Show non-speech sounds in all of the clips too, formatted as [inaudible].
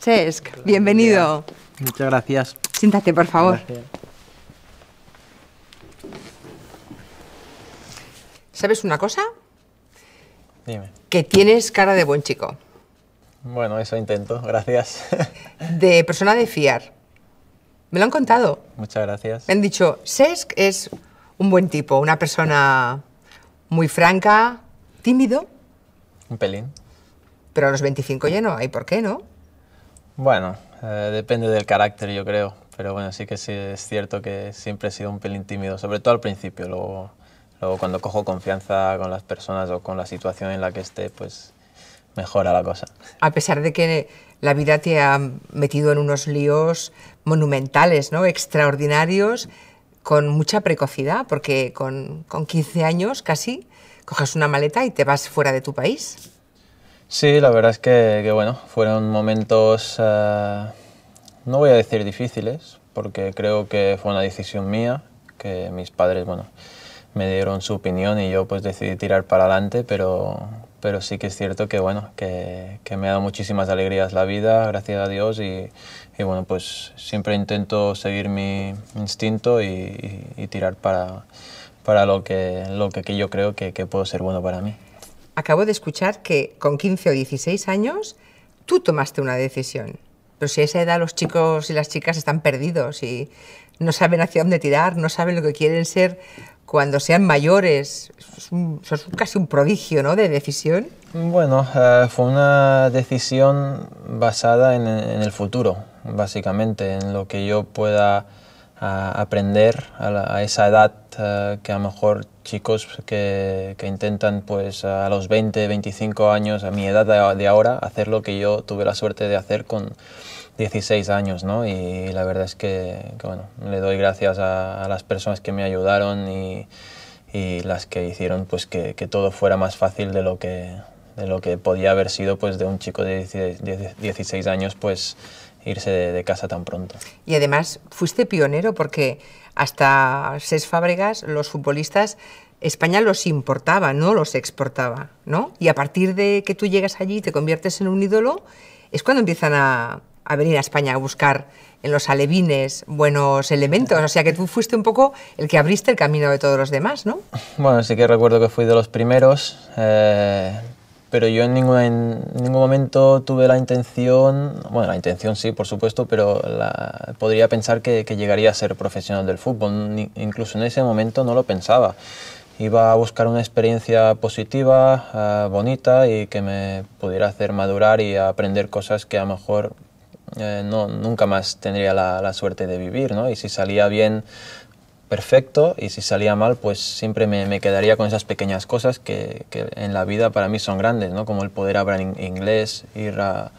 Sesc, bienvenido. Muchas gracias. Siéntate, por favor. ¿Sabes una cosa? Dime. Que tienes cara de buen chico. Bueno, eso intento, gracias. De persona de fiar. Me lo han contado. Muchas gracias. Me han dicho, Sesc es un buen tipo, una persona muy franca, tímido. Un pelín. Pero a los 25 ya no hay por qué, ¿no? Bueno, eh, depende del carácter, yo creo. Pero bueno, sí que es cierto que siempre he sido un pelín tímido, sobre todo al principio. Luego, cuando cojo confianza con las personas o con la situación en la que esté, pues mejora la cosa. A pesar de que la vida te ha metido en unos líos monumentales, ¿no? extraordinarios, con mucha precocidad, porque con, con 15 años casi coges una maleta y te vas fuera de tu país. Sí, la verdad es que, bueno, fueron momentos, eh, no voy a decir difíciles, porque creo que fue una decisión mía, que mis padres, bueno, me dieron su opinión y yo pues decidí tirar para adelante, pero, pero sí que es cierto que, bueno, que, me ha dado muchísimas alegrías la vida, gracias a Dios, y, bueno, pues siempre intento seguir mi instinto y, tirar para, para lo, que, lo que yo creo que, que puede ser bueno para mí acabo de escuchar que con 15 o 16 años tú tomaste una decisión. Pero si a esa edad los chicos y las chicas están perdidos y no saben hacia dónde tirar, no saben lo que quieren ser cuando sean mayores, es, es casi un prodigio ¿no? de decisión. Bueno, eh, fue una decisión basada en, el futuro, básicamente, en lo que yo pueda a aprender a, esa edad eh, que a lo mejor chicos que, intentan pues a los 20, 25 años, a mi edad de, ahora, hacer lo que yo tuve la suerte de hacer con 16 años, ¿no? Y la verdad es que, bueno, le doy gracias a, las personas que me ayudaron y, las que hicieron pues que, todo fuera más fácil de lo que de lo que podía haber sido pues de un chico de 16, 16 años pues irse de, casa tan pronto. Y además fuiste pionero porque hasta Ses Fábregas los futbolistas España los importaba, no los exportaba, ¿no? Y a partir de que tú llegas allí y te conviertes en un ídolo, es cuando empiezan a, a venir a España a buscar en los alevines buenos elementos. O sea que tú fuiste un poco el que abriste el camino de todos los demás, ¿no? Bueno, sí que recuerdo que fui de los primeros. Eh, pero yo en, en ningún momento tuve la intención, bueno, la intención sí, por supuesto, pero podría pensar que, llegaría a ser profesional del fútbol. incluso en ese momento no lo pensaba. Iba a buscar una experiencia positiva, ah, bonita y que me pudiera hacer madurar y aprender cosas que a lo mejor eh, no, nunca más tendría la, la, suerte de vivir. ¿no? Y si salía bien perfecto y si salía mal, pues siempre me, quedaría con esas pequeñas cosas que, en la vida para mí son grandes, ¿no? Como el poder hablar inglés, ir a,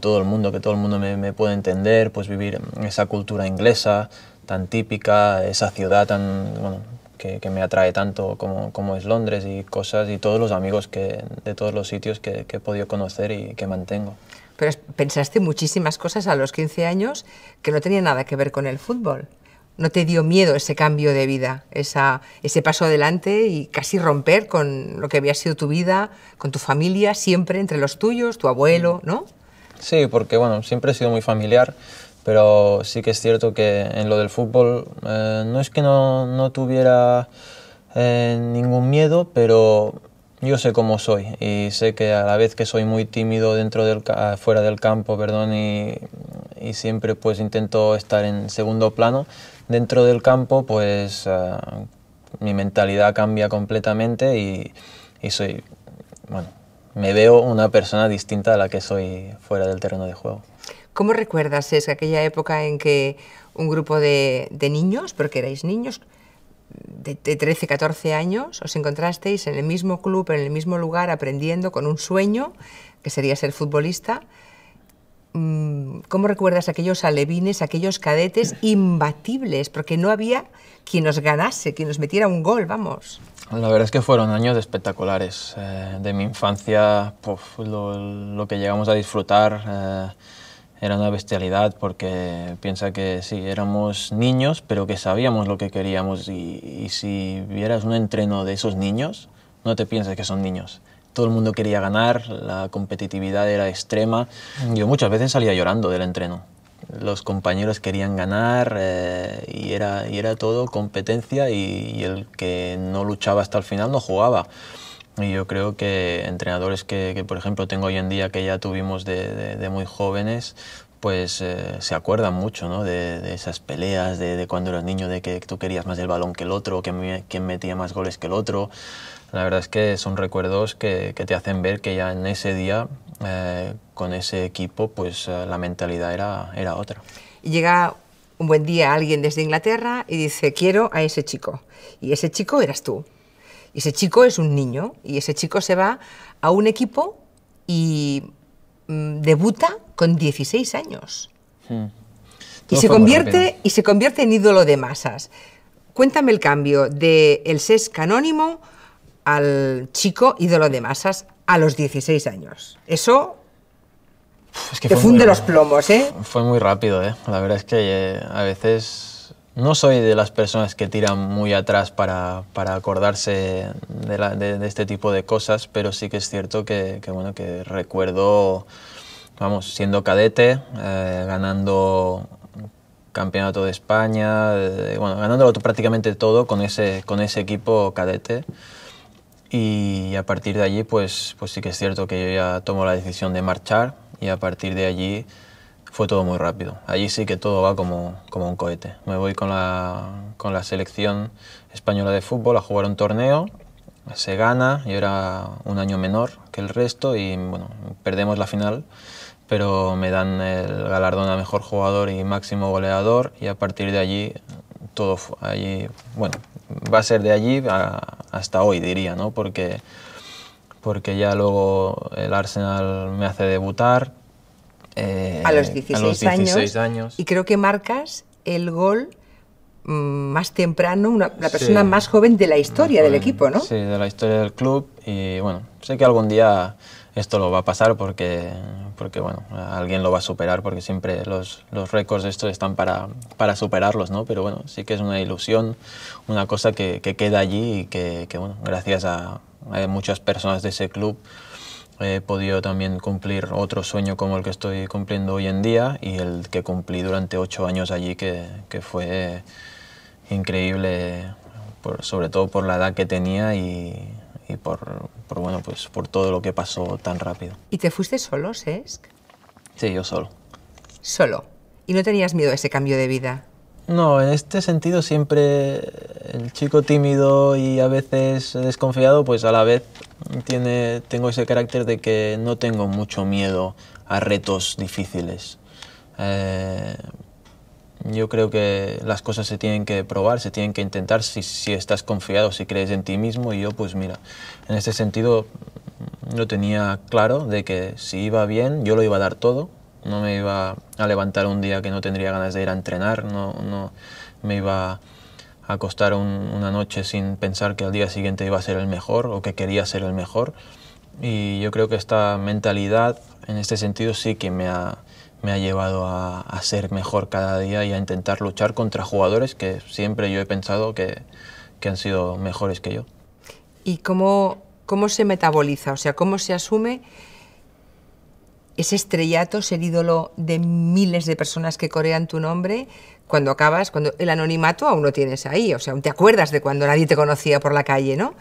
todo el mundo, que todo el mundo me, me pueda entender, pues vivir esa cultura inglesa tan típica, esa ciudad tan, que, me atrae tanto como, es Londres y cosas y todos los amigos que, de todos los sitios que, que he podido conocer y que mantengo. Pero pensaste muchísimas cosas a los 15 años que no tenían nada que ver con el fútbol no te dio miedo ese cambio de vida, esa, ese paso adelante y casi romper con lo que había sido tu vida, con tu familia, siempre entre los tuyos, tu abuelo, ¿no? Sí, porque bueno, siempre he sido muy familiar, pero sí que es cierto que en lo del fútbol eh, no es que no, tuviera eh, ningún miedo, pero yo sé cómo soy y sé que a la vez que soy muy tímido dentro del, fuera del campo, perdón, y, y siempre pues intento estar en segundo plano, dentro del campo, pues eh, mi mentalidad cambia completamente y, soy, me veo una persona distinta a la que soy fuera del terreno de juego. ¿Cómo recuerdas es aquella época en que un grupo de, niños, porque erais niños, de, de, 13, 14 años, os encontrasteis en el mismo club, en el mismo lugar, aprendiendo con un sueño, que sería ser futbolista, Mm, ¿cómo recuerdas aquellos alevines, aquellos cadetes imbatibles? Porque no había quien nos ganase, quien nos metiera un gol, vamos. La verdad es que fueron años espectaculares. Eh, de mi infancia, lo, que llegamos a disfrutar eh, era una bestialidad, porque piensa que sí, éramos niños, pero que sabíamos lo que queríamos. Y, y si vieras un entreno de esos niños, no te pienses que son niños todo el mundo quería ganar, la competitividad era extrema. Yo muchas veces salía llorando del entreno. Los compañeros querían ganar eh, y, era, y era todo competencia y, el que no luchaba hasta el final no jugaba. Y yo creo que entrenadores que, por ejemplo, tengo hoy en día que ya tuvimos de, muy jóvenes, pues eh, se acuerdan mucho ¿no? de, esas peleas, de, de, cuando eras niño, de que tú querías más el balón que el otro, que quién metía más goles que el otro la verdad es que son recuerdos que, te hacen ver que ya en ese día, eh, con ese equipo, pues eh, la mentalidad era, era otra. Y llega un buen día alguien desde Inglaterra y dice, quiero a ese chico. Y ese chico eras tú. Y ese chico es un niño. Y ese chico se va a un equipo y mm, debuta con 16 años. Hmm. Y, se convierte, y se convierte en ídolo de masas. Cuéntame el cambio de el SES canónimo al chico ídolo de masas a los 16 años. Eso te funde los plomos, ¿eh? Fue muy rápido, ¿eh? La verdad es que eh, a veces no soy de las personas que tiran muy atrás para, acordarse de, este tipo de cosas, pero sí que es cierto que, bueno, que recuerdo, vamos, siendo cadete, eh, ganando campeonato de España, ganando bueno, prácticamente todo con ese, con ese equipo cadete y a partir de allí pues, pues sí que es cierto que yo ya tomo la decisión de marchar y a partir de allí fue todo muy rápido. Allí sí que todo va como, como un cohete. Me voy con la, con la selección española de fútbol a jugar un torneo, se gana, yo era un año menor que el resto y bueno, perdemos la final, pero me dan el galardón a mejor jugador y máximo goleador y a partir de allí todo fue allí, bueno, va a ser de allí hasta hoy, diría, ¿no? Porque, porque ya luego el Arsenal me hace debutar. Eh, a, los 16, años, Y creo que marcas el gol mm, más temprano, una, la persona más joven de la historia del equipo, ¿no? Sí, de la historia del club. Y bueno, sé que algún día esto lo va a pasar porque, porque bueno, alguien lo va a superar, porque siempre los, los récords estos están para, para superarlos, ¿no? Pero bueno, sí que es una ilusión, una cosa que, queda allí y que, gracias a, muchas personas de ese club he podido también cumplir otro sueño como el que estoy cumpliendo hoy en día y el que cumplí durante ocho años allí, que, fue increíble, sobre todo por la edad que tenía y y por, bueno, pues por todo lo que pasó tan rápido. ¿Y te fuiste solo, Sesc? Sí, yo solo. Solo. ¿Y no tenías miedo a ese cambio de vida? No, en este sentido siempre el chico tímido y a veces desconfiado, pues a la vez tiene, tengo ese carácter de que no tengo mucho miedo a retos difíciles. Eh, yo creo que las cosas se tienen que probar, se tienen que intentar si, si estás confiado, si crees en ti mismo. Y yo, pues mira, en este sentido lo tenía claro de que si iba bien, yo lo iba a dar todo. No me iba a levantar un día que no tendría ganas de ir a entrenar, no, no me iba a acostar una noche sin pensar que al día siguiente iba a ser el mejor o que quería ser el mejor. Y yo creo que esta mentalidad, en este sentido, sí que me ha, me ha llevado a, ser mejor cada día y a intentar luchar contra jugadores que siempre yo he pensado que, han sido mejores que yo. ¿Y cómo, cómo se metaboliza? O sea, ¿cómo se asume ese estrellato, ser ídolo de miles de personas que corean tu nombre, cuando acabas, cuando el anonimato aún lo tienes ahí, o sea, te acuerdas de cuando nadie te conocía por la calle, ¿no?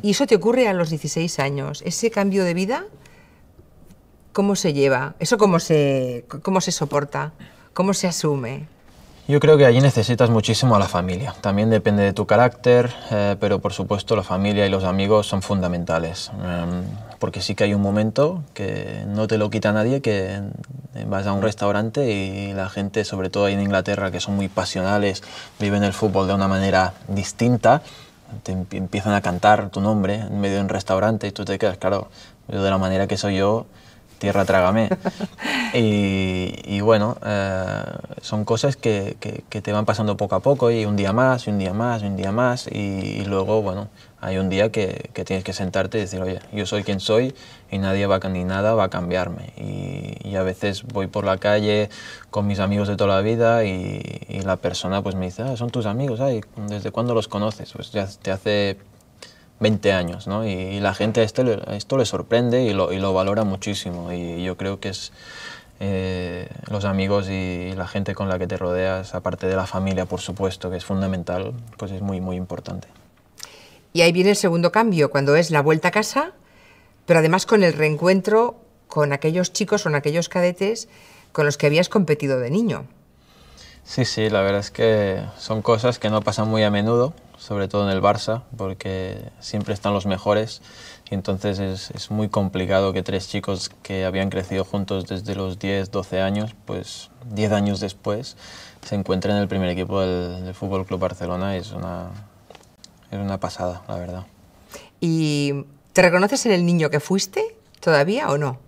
Y eso te ocurre a los 16 años. Ese cambio de vida ¿Cómo se lleva? ¿Eso cómo pues, se, eh, cómo se soporta? ¿Cómo se asume? Yo creo que allí necesitas muchísimo a la familia. También depende de tu carácter, eh, pero por supuesto la familia y los amigos son fundamentales. Em, porque sí que hay un momento que no te lo quita nadie, que vas a un restaurante y la gente, sobre todo ahí en Inglaterra, que son muy pasionales, viven el fútbol de una manera distinta, empiezan a cantar tu nombre en medio de un restaurante y tú te quedas, claro, yo de la manera que soy yo, tierra trágame. [laughs] y, bueno, eh, son cosas que, te van pasando poco a poco y un día más, y un día más, y un día más. Y, luego, bueno, hay un día que, tienes que sentarte y decir, oye, yo soy quien soy y nadie va ni nada va a cambiarme. Y, a veces voy por la calle con mis amigos de toda la vida y, la persona pues me dice, ah, son tus amigos, ay, ¿desde cuándo los conoces? Pues ya te hace 20 años, ¿no? Y, la gente a esto le sorprende y lo, y lo, valora muchísimo. Y yo creo que es eh, los amigos y, la gente con la que te rodeas, aparte de la familia, por supuesto, que es fundamental, pues es muy, muy importante. Y ahí viene el segundo cambio, cuando es la vuelta a casa, pero además con el reencuentro con aquellos chicos, con aquellos cadetes con los que habías competido de niño. Sí, sí, la verdad es que son cosas que no pasan muy a menudo sobre todo en el Barça, porque siempre están los mejores y entonces es, muy complicado que tres chicos que habían crecido juntos desde los 10, 12 años, pues 10 años después, se encuentren en el primer equipo del, Fútbol Club Barcelona. Es una, es una pasada, la verdad. ¿Y te reconoces en el niño que fuiste todavía o no?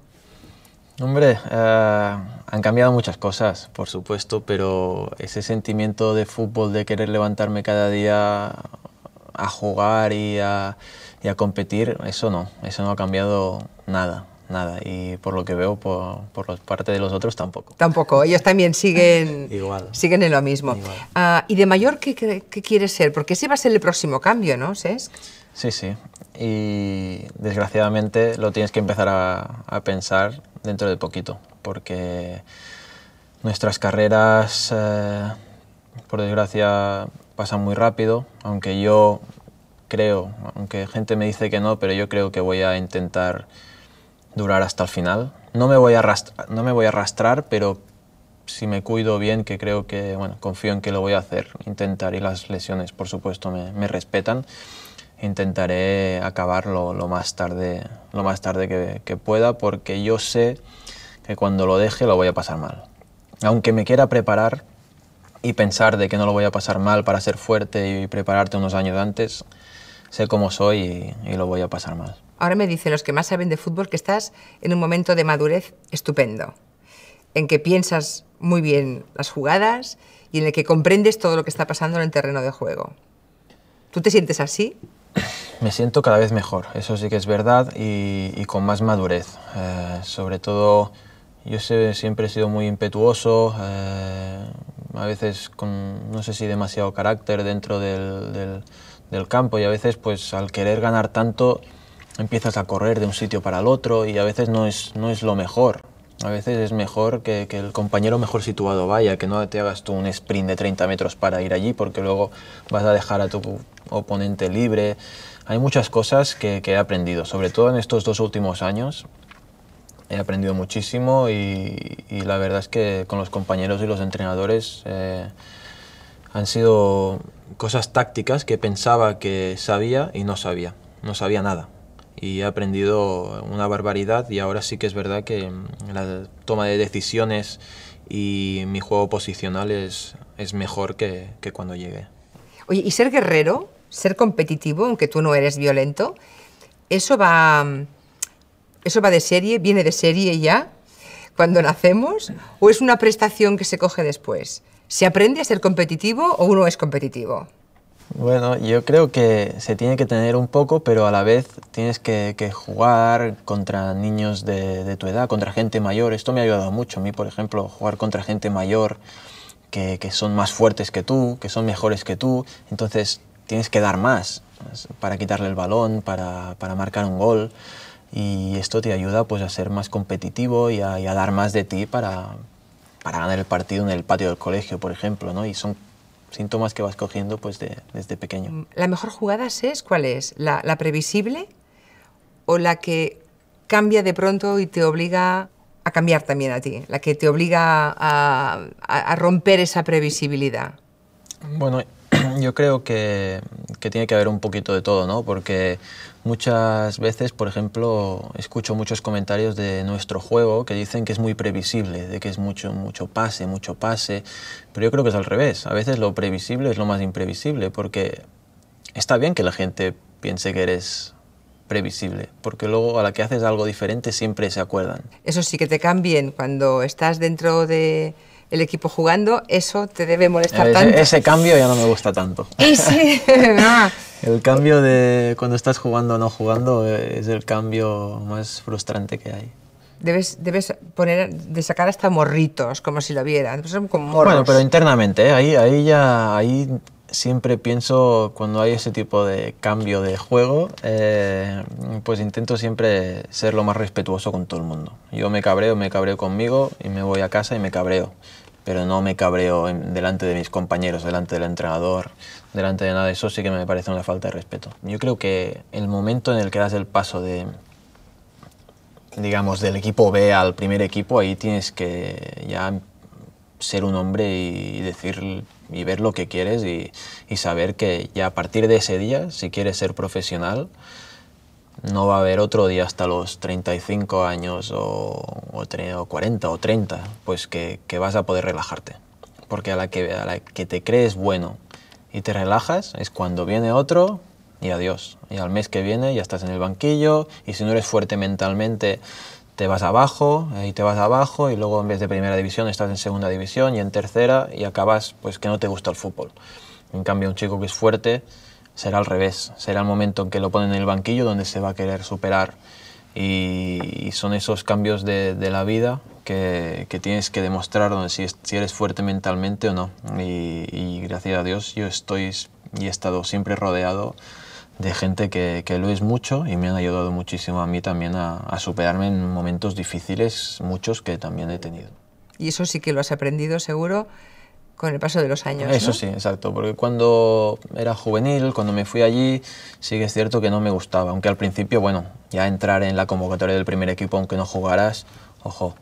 Hombre, eh, han cambiado muchas cosas, por supuesto, pero ese sentimiento de fútbol, de querer levantarme cada día a jugar y a, competir, eso no, eso no ha cambiado nada nada. Y por lo que veo, por, parte de los otros tampoco. Tampoco, ellos también siguen, [laughs] siguen en lo mismo. Ah, ¿Y de mayor ¿qué, qué, quieres ser? Porque ese va a ser el próximo cambio, ¿no, Cesc? Sí, sí y desgraciadamente lo tienes que empezar a, pensar dentro de poquito, porque nuestras carreras, eh, por desgracia, pasan muy rápido, aunque yo creo, aunque gente me dice que no, pero yo creo que voy a intentar durar hasta el final. No me voy a arrastrar, no me voy a arrastrar pero si me cuido bien, que creo que, bueno, confío en que lo voy a hacer, intentar y las lesiones, por supuesto, me, me respetan intentaré acabarlo lo más tarde, lo más tarde que, pueda porque yo sé que cuando lo deje lo voy a pasar mal. Aunque me quiera preparar y pensar de que no lo voy a pasar mal para ser fuerte y prepararte unos años antes, sé cómo soy y, lo voy a pasar mal. Ahora me dicen los que más saben de fútbol que estás en un momento de madurez estupendo, en que piensas muy bien las jugadas y en el que comprendes todo lo que está pasando en el terreno de juego. ¿Tú te sientes así? me siento cada vez mejor, eso sí que es verdad, y, con más madurez. Eh, sobre todo, yo siempre he sido muy impetuoso, eh, a veces con, no sé si demasiado carácter dentro del, campo, y a veces pues al querer ganar tanto empiezas a correr de un sitio para el otro y a veces no no es lo mejor. A veces es mejor que, el compañero mejor situado vaya, que no te hagas tú un sprint de 30 metros para ir allí, porque luego vas a dejar a tu oponente libre. Hay muchas cosas que, he aprendido, sobre todo en estos dos últimos años. He aprendido muchísimo y, la verdad es que con los compañeros y los entrenadores eh, han sido cosas tácticas que pensaba que sabía y no sabía, no sabía nada y he aprendido una barbaridad y ahora sí que es verdad que mm, la toma de decisiones y mi juego posicional es, mejor que, cuando llegué. Oye, ¿y ser guerrero, ser competitivo, aunque tú no eres violento, eso va, mm, eso va de serie, viene de serie ya, cuando nacemos, o es una prestación que se coge después? ¿Se aprende a ser competitivo o uno es competitivo? Bueno, yo creo que se tiene que tener un poco, pero a la vez tienes que, jugar contra niños de, tu edad, contra gente mayor. Esto me ha ayudado mucho. A mí, por ejemplo, jugar contra gente mayor que, son más fuertes que tú, que son mejores que tú. Entonces tienes que dar más para quitarle el balón, para, marcar un gol. Y esto te ayuda pues, a ser más competitivo y a, dar más de ti para, para ganar el partido en el patio del colegio, por ejemplo, ¿no? Y son síntomas que vas cogiendo pues desde pequeño. ¿La mejor jugada, es cuál es? ¿La, previsible o la que cambia de pronto y te obliga a cambiar también a ti? ¿La que te obliga a, a romper esa previsibilidad? Bueno, yo creo que, que, tiene que haber un poquito de todo, ¿no? Porque muchas veces, por ejemplo, escucho muchos comentarios de nuestro juego que dicen que es muy previsible, de que es mucho, mucho pase, mucho pase, pero yo creo que es al revés. A veces lo previsible es lo más imprevisible, porque está bien que la gente piense que eres previsible, porque luego a la que haces algo diferente siempre se acuerdan. Eso sí, que te cambien cuando estás dentro de el equipo jugando, eso te debe molestar tanto. Ese cambio ya no me gusta tanto. [laughs] sí, [laughs] El cambio de cuando estás jugando o no jugando eh, es el cambio más frustrante que hay. Debes, debes poner de sacar hasta morritos, como si lo vieran. Bueno, pero internamente, ¿eh? ahí, ahí ya ahí siempre pienso cuando hay ese tipo de cambio de juego, eh, pues intento siempre ser lo más respetuoso con todo el mundo. Yo me cabreo, me cabreo conmigo y me voy a casa y me cabreo. Pero no me cabreo delante de mis compañeros, delante del entrenador, delante de nada. Eso sí que me parece una falta de respeto. Yo creo que el momento en el que das el paso de digamos del equipo B al primer equipo ahí tienes que ya ser un hombre y decir y ver lo que quieres y, saber que ya a partir de ese día, si quieres ser profesional, no va a haber otro día hasta los 35 años o, o 40 o 30, pues que, que, vas a poder relajarte. Porque a la, que, a la que te crees bueno y te relajas es cuando viene otro y adiós. Y al mes que viene ya estás en el banquillo y si no eres fuerte mentalmente te vas abajo y te vas abajo y luego en vez de primera división estás en segunda división y en tercera y acabas pues que no te gusta el fútbol. En cambio un chico que es fuerte será al revés, será el momento en que lo ponen en el banquillo donde se va a querer superar y, son esos cambios de, la vida que, tienes que demostrar donde si, si, eres fuerte mentalmente o no y, y gracias a Dios yo estoy y he estado siempre rodeado de gente que, que, lo es mucho y me han ayudado muchísimo a mí también a, superarme en momentos difíciles, muchos que también he tenido. Y eso sí que lo has aprendido seguro con el paso de los años. Eso sí, exacto, porque cuando era juvenil, cuando me fui allí, sí que es cierto que no me gustaba, aunque al principio, bueno, ya entrar en la convocatoria del primer equipo aunque no jugaras, ojo,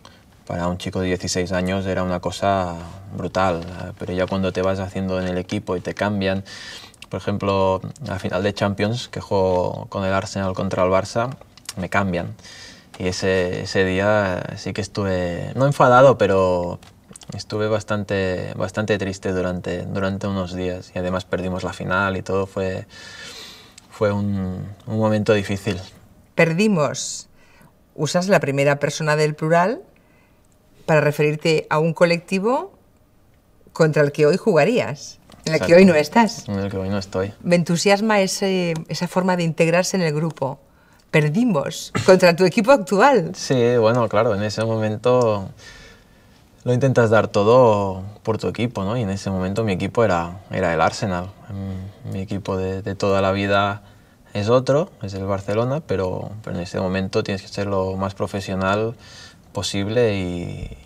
para un chico de 16 años era una cosa brutal, pero ya cuando te vas haciendo en el equipo y te cambian, por ejemplo, la final de Champions que juego con el Arsenal contra el Barça, me cambian. Y ese, ese día sí que estuve, no enfadado, pero estuve bastante, bastante triste durante, durante unos días. Y además perdimos la final y todo fue, fue un, un momento difícil. Perdimos. Usas la primera persona del plural para referirte a un colectivo contra el que hoy jugarías, en el que hoy no estás. En el que hoy no estoy. Me entusiasma esa forma de integrarse en el grupo. Perdimos contra tu equipo actual. Sí, bueno, claro, en ese momento lo intentas dar todo por tu equipo, ¿no? Y en ese momento mi equipo era, era el Arsenal. Mm, mi equipo de, toda la vida es otro, es el Barcelona, pero, en ese momento tienes que ser lo más profesional posible y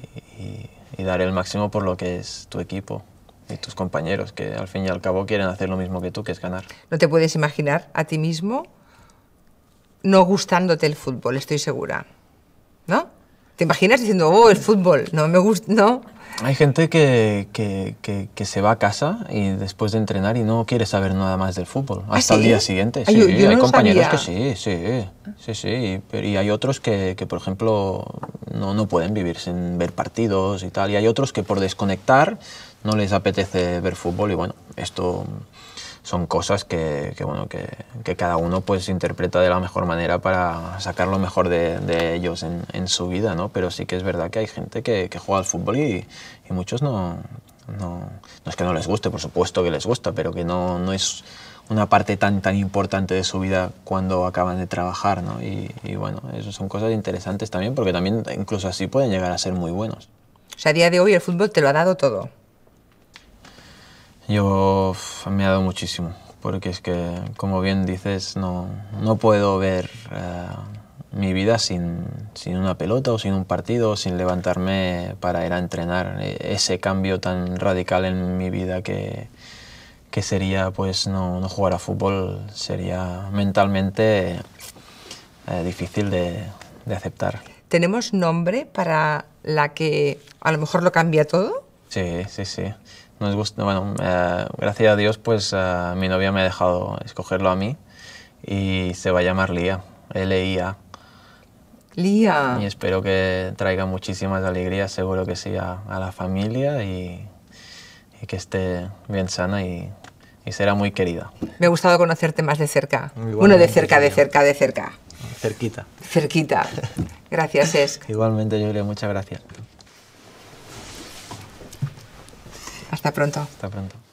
y dar el máximo por lo que es tu equipo y tus compañeros, que al fin y al cabo quieren hacer lo mismo que tú, que es ganar. No te puedes imaginar a ti mismo no gustándote el fútbol, estoy segura. ¿No? ¿Te imaginas diciendo, oh, el fútbol, no me gusta, no? Hay gente que, que, que, se va a casa y después de entrenar y no quiere saber nada más del fútbol, ¿Ah, hasta el día siguiente. sí, hay compañeros que sí, sí, sí, sí. y hay otros que, por ejemplo, no, pueden vivir sin ver partidos y tal. Y hay otros que por desconectar no les apetece ver fútbol y bueno, esto son cosas que, bueno, que, cada uno pues interpreta de la mejor manera para sacar lo mejor de, ellos en, su vida, ¿no? Pero sí que es verdad que hay gente que, juega al fútbol y, y muchos no, no, no... es que no les guste, por supuesto que les gusta, pero que no, no es una parte tan, tan importante de su vida cuando acaban de trabajar, ¿no? Y, bueno, eso son cosas interesantes también, porque también incluso así pueden llegar a ser muy buenos. O sea, a día de hoy el fútbol te lo ha dado todo. Yo me ha dado muchísimo, porque es que, como bien dices, no, no puedo ver eh, mi vida sin, sin, una pelota o sin un partido, sin levantarme para ir a entrenar. E, ese cambio tan radical en mi vida que, que sería pues no, no jugar a fútbol, sería mentalmente eh, difícil de, de aceptar. ¿Tenemos nombre para la que a lo mejor lo cambia todo? Sí, sí, sí. Nos bueno, eh, gracias a Dios, pues eh, mi novia me ha dejado escogerlo a mí y se va a llamar Lía, L-I-A. Lía. Y espero que traiga muchísimas alegrías, seguro que sí, a, a la familia y, y que esté bien sana y y será muy querida. Me ha gustado conocerte más de cerca. uno de cerca, de cerca, de cerca. Cerquita. Cerquita. Gracias, Es. [laughs] Igualmente, Julia, muchas gracias. Hasta pronto. Hasta pronto.